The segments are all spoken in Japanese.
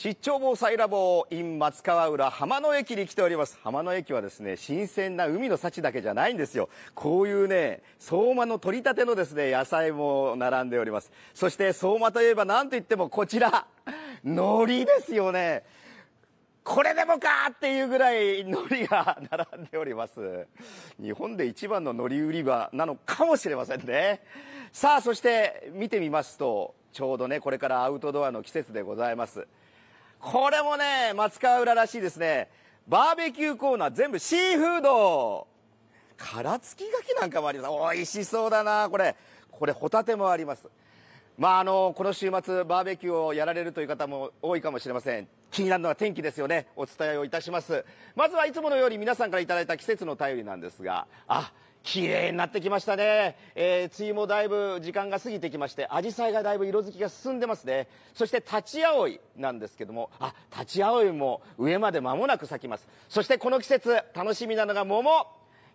出張防災ラボ in 松川浦浜野駅に来ております。浜野駅はですね、新鮮な海の幸だけじゃないんですよ。こういうね、相馬の取り立てのですね、野菜も並んでおります。そして相馬といえば何といってもこちら、海苔ですよね。これでもかっていうぐらい海苔が並んでおります。日本で一番の海苔売り場なのかもしれませんね。さあ、そして見てみますと、ちょうどね、これからアウトドアの季節でございます。これもね、松川浦らしいですね。バーベキューコーナー全部シーフード。殻付き牡蠣なんかもあります。美味しそうだな、これ。これ、ホタテもあります。まあ、あの、この週末、バーベキューをやられるという方も多いかもしれません。気になるのは天気ですよね。お伝えをいたします。まずはいつものように皆さんからいただいた季節の便りなんですが、あ、綺麗になってきましたね、えー、梅雨もだいぶ時間が過ぎてきまして紫陽花がだいぶ色づきが進んでますねそしてタチアオイなんですけどもあタチアオイも上まで間もなく咲きますそしてこの季節楽しみなのが桃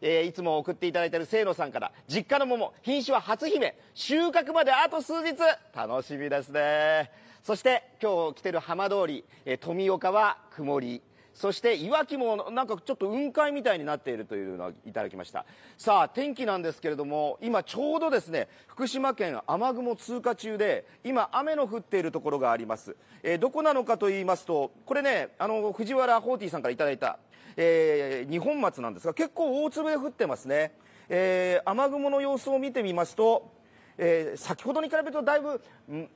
えー、いつも送っていただいている清野さんから実家の桃品種は初姫収穫まであと数日楽しみですねそして今日来てる浜通り、えー、富岡は曇りそしていわきもなんかちょっと雲海みたいになっているというのをいただきましたさあ天気なんですけれども今ちょうどですね福島県雨雲通過中で今雨の降っているところがあります、えー、どこなのかと言いますとこれねあの藤原ホーティーさんからいただいた、えー、日本松なんですが結構大粒で降ってますね、えー、雨雲の様子を見てみますとえー、先ほどに比べるとだいぶ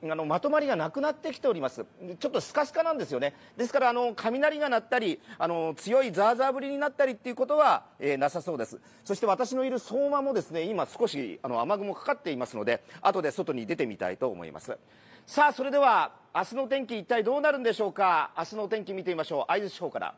あのまとまりがなくなってきておりますちょっとスカスカなんですよねですからあの雷が鳴ったりあの強いザーザー降りになったりっていうことは、えー、なさそうですそして私のいる相馬もですね今少しあの雨雲かかっていますので後で外に出てみたいと思いますさあそれでは明日の天気一体どうなるんでしょうか明日の天気見てみましょう会津地方から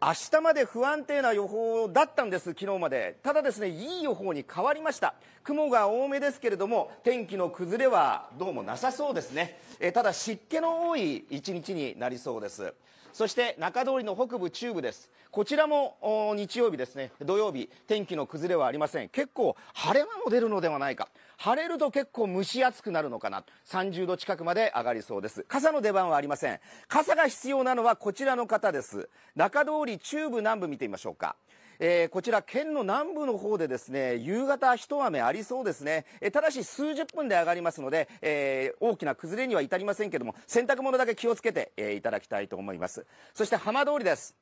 明日まで不安定な予報だったんです、昨日まで。ただですね、いい予報に変わりました。雲が多めですけれども、天気の崩れはどうもなさそうですね。えただ湿気の多い一日になりそうです。そして中通りの北部、中部です。こちらも日曜日ですね、土曜日、天気の崩れはありません。結構晴れ間も出るのではないか。晴れると結構蒸し暑くなるのかな。30度近くまで上がりそうです。傘の出番はありません。傘が必要なのはこちらの方です。中通り中部南部見てみましょうか。えー、こちら県の南部の方でですね、夕方一雨ありそうですね。えただし数十分で上がりますので、えー、大きな崩れには至りませんけども、洗濯物だけ気をつけて、えー、いただきたいと思います。そして浜通りです。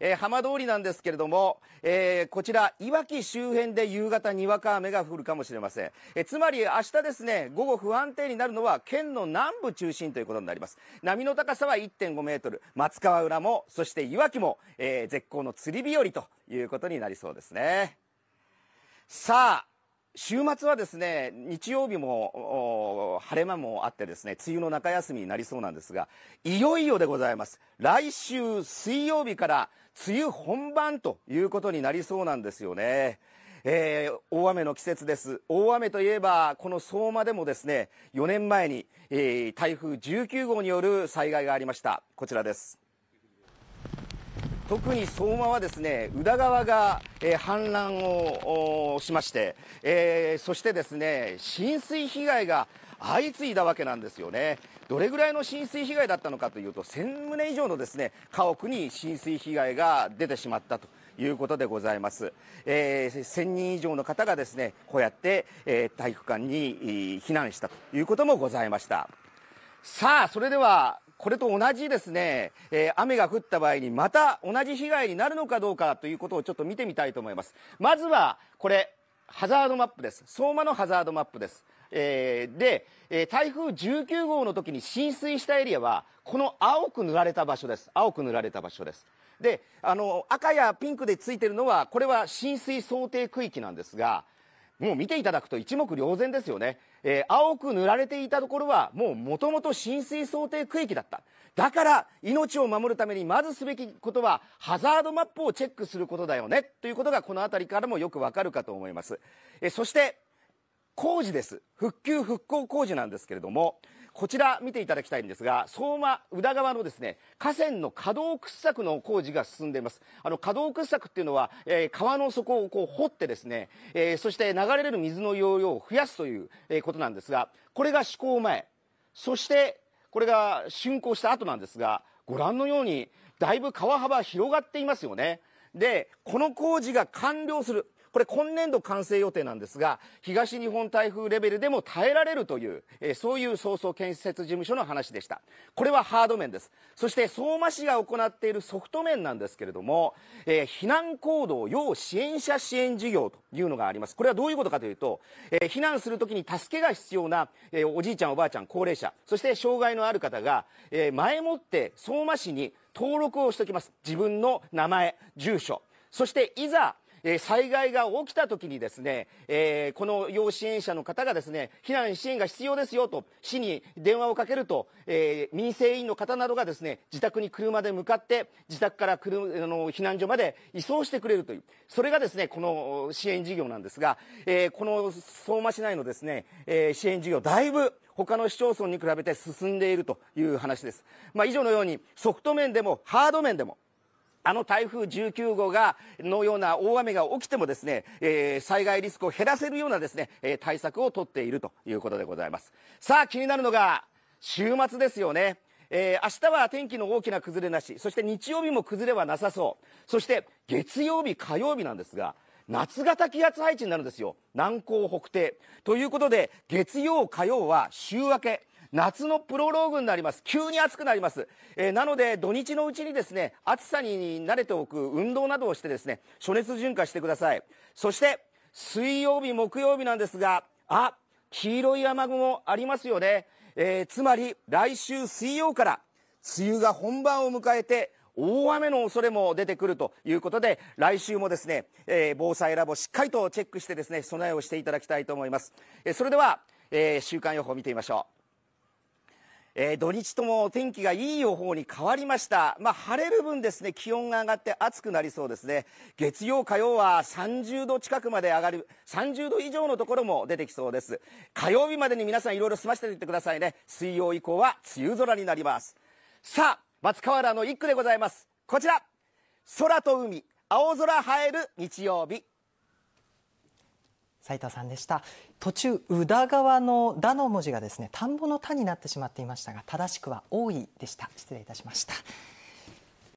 えー、浜通りなんですけれども、えー、こちら、いわき周辺で夕方にわか雨が降るかもしれません。えー、つまり明日ですね、午後不安定になるのは県の南部中心ということになります。波の高さは1.5メートル、松川浦も、そしていわきも、えー、絶好の釣り日和ということになりそうですね。さあ、週末はですね、日曜日も晴れ間もあってですね、梅雨の中休みになりそうなんですが、いよいよでございます。来週水曜日から梅雨本番ということになりそうなんですよね。えー、大雨の季節です。大雨といえば、この相馬でもですね、4年前に、えー、台風19号による災害がありました。こちらです。特に相馬はですね、宇田川が、えー、氾濫をしまして、えー、そしてですね、浸水被害が相次いだわけなんですよね。どれぐらいの浸水被害だったのかというと、1000棟以上のですね、家屋に浸水被害が出てしまったと。いうことでございます、えー、1000人以上の方がですねこうやって、えー、体育館に避難したということもございましたさあそれではこれと同じですね、えー、雨が降った場合にまた同じ被害になるのかどうかということをちょっと見てみたいと思います。まずは、これ、ハザードマップです。相馬のハザードマップです。えー、で、えー、台風19号の時に浸水したエリアは、この青く塗られた場所です。青く塗られた場所です。で、あの、赤やピンクでついてるのは、これは浸水想定区域なんですが、もう見ていただくと一目瞭然ですよね。えー、青く塗られていたところはもうもともと浸水想定区域だっただから命を守るためにまずすべきことはハザードマップをチェックすることだよねということがこの辺りからもよくわかるかと思います、えー、そして工事です。復旧復興工事なんですけれども、こちら見ていただきたいんですが、相馬宇田川のですね、河川の可動掘削の工事が進んでいます。あの、可動掘削っていうのは、えー、川の底をこう掘ってですね、えー、そして流れる水の容量を増やすという、ことなんですが、これが施行前、そしてこれが竣工した後なんですが、ご覧のように、だいぶ川幅広がっていますよね。で、この工事が完了する、これ今年度完成予定なんですが、東日本台風レベルでも耐えられるという、えそういう早々建設事務所の話でした。これはハード面です。そして相馬市が行っているソフト面なんですけれども、えー、避難行動要支援者支援事業というのがあります。これはどういうことかというと、えー、避難するときに助けが必要な、えー、おじいちゃんおばあちゃん高齢者、そして障害のある方が、え前もって相馬市に登録をしておきます。自分の名前、住所。そしていざ、え災害が起きたときにですね、えこの要支援者の方がですね、避難支援が必要ですよと、市に電話をかけると、え民生委員の方などがですね、自宅に車で向かって、自宅から車の避難所まで移送してくれるという、それがですね、この支援事業なんですが、えこの相馬市内のですね、え支援事業、だいぶ他の市町村に比べて進んでいるという話です。まあ、以上のように、ソフト面でもハード面でも、あの台風19号がのような大雨が起きてもですね、えー、災害リスクを減らせるようなですね、えー、対策を取っているということでございます。さあ、気になるのが週末ですよね。えー、明日は天気の大きな崩れなし、そして日曜日も崩れはなさそう。そして月曜日、火曜日なんですが、夏型気圧配置になるんですよ。南高北低。ということで、月曜、火曜は週明け、夏のプロローグになります急に暑くなります、えー、なので土日のうちにですね暑さに慣れておく運動などをしてですね暑熱順化してくださいそして水曜日木曜日なんですがあ黄色い雨雲ありますよね、えー、つまり来週水曜から梅雨が本番を迎えて大雨の恐れも出てくるということで来週もですね、えー、防災ラボしっかりとチェックしてですね備えをしていただきたいと思います、えー、それでは、えー、週間予報を見てみましょうえー、土日とも天気がいい予報に変わりました、まあ、晴れる分ですね気温が上がって暑くなりそうですね月曜火曜は30度近くまで上がる30度以上のところも出てきそうです火曜日までに皆さんいろいろ済ませていってくださいね水曜以降は梅雨空になりますさあ松川原の一句でございますこちら空と海青空映える日曜日斉藤さんでした途中宇田川の「田の文字がですね田んぼの「田」になってしまっていましたが正しくは「多い」でした失礼いたしました。